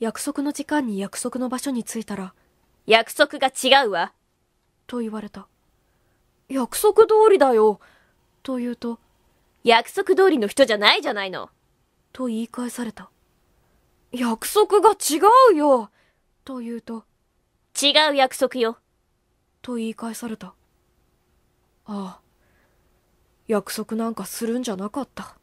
約束の時間に約束の場所に着いたら、約束が違うわと言われた。約束通りだよと言うと、約束通りの人じゃないじゃないのと言い返された。約束が違うよと言うと、違う約束よと言い返された。ああ、約束なんかするんじゃなかった。